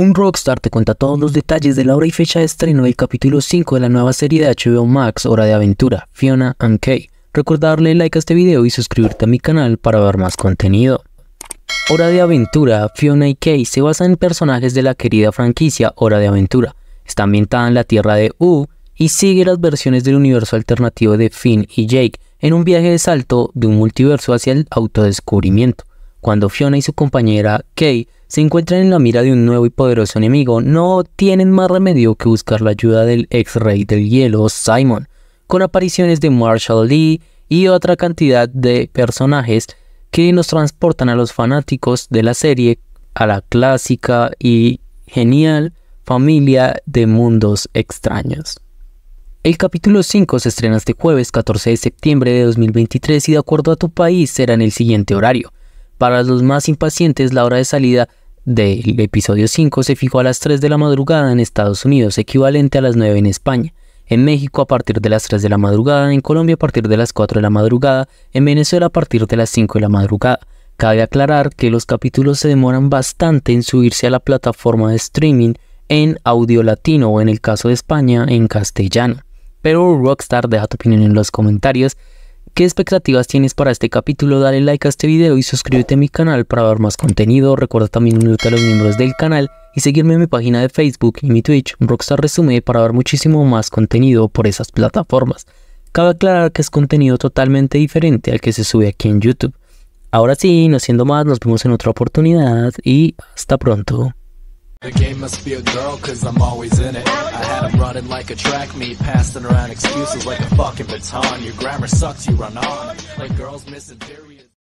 Un rockstar te cuenta todos los detalles de la hora y fecha de estreno del capítulo 5 de la nueva serie de HBO Max Hora de Aventura, Fiona and Kay. Recuerda darle like a este video y suscribirte a mi canal para ver más contenido. Hora de Aventura, Fiona y Kay se basa en personajes de la querida franquicia Hora de Aventura. Está ambientada en la tierra de U y sigue las versiones del universo alternativo de Finn y Jake en un viaje de salto de un multiverso hacia el autodescubrimiento. Cuando Fiona y su compañera Kay se encuentran en la mira de un nuevo y poderoso enemigo, no tienen más remedio que buscar la ayuda del ex rey del hielo, Simon, con apariciones de Marshall Lee y otra cantidad de personajes que nos transportan a los fanáticos de la serie a la clásica y genial familia de mundos extraños. El capítulo 5 se estrena este jueves 14 de septiembre de 2023 y de acuerdo a tu país será en el siguiente horario. Para los más impacientes, la hora de salida del episodio 5 se fijó a las 3 de la madrugada en Estados Unidos, equivalente a las 9 en España. En México a partir de las 3 de la madrugada, en Colombia a partir de las 4 de la madrugada, en Venezuela a partir de las 5 de la madrugada. Cabe aclarar que los capítulos se demoran bastante en subirse a la plataforma de streaming en audio latino o en el caso de España en castellano. Pero Rockstar deja tu opinión en los comentarios ¿Qué expectativas tienes para este capítulo? Dale like a este video y suscríbete a mi canal para ver más contenido. Recuerda también unirte a los miembros del canal y seguirme en mi página de Facebook y mi Twitch, Rockstar Resume, para ver muchísimo más contenido por esas plataformas. Cabe aclarar que es contenido totalmente diferente al que se sube aquí en YouTube. Ahora sí, no siendo más, nos vemos en otra oportunidad y hasta pronto. Running like a track meet, passing around excuses like a fucking baton. Your grammar sucks, you run on like girls missing periods.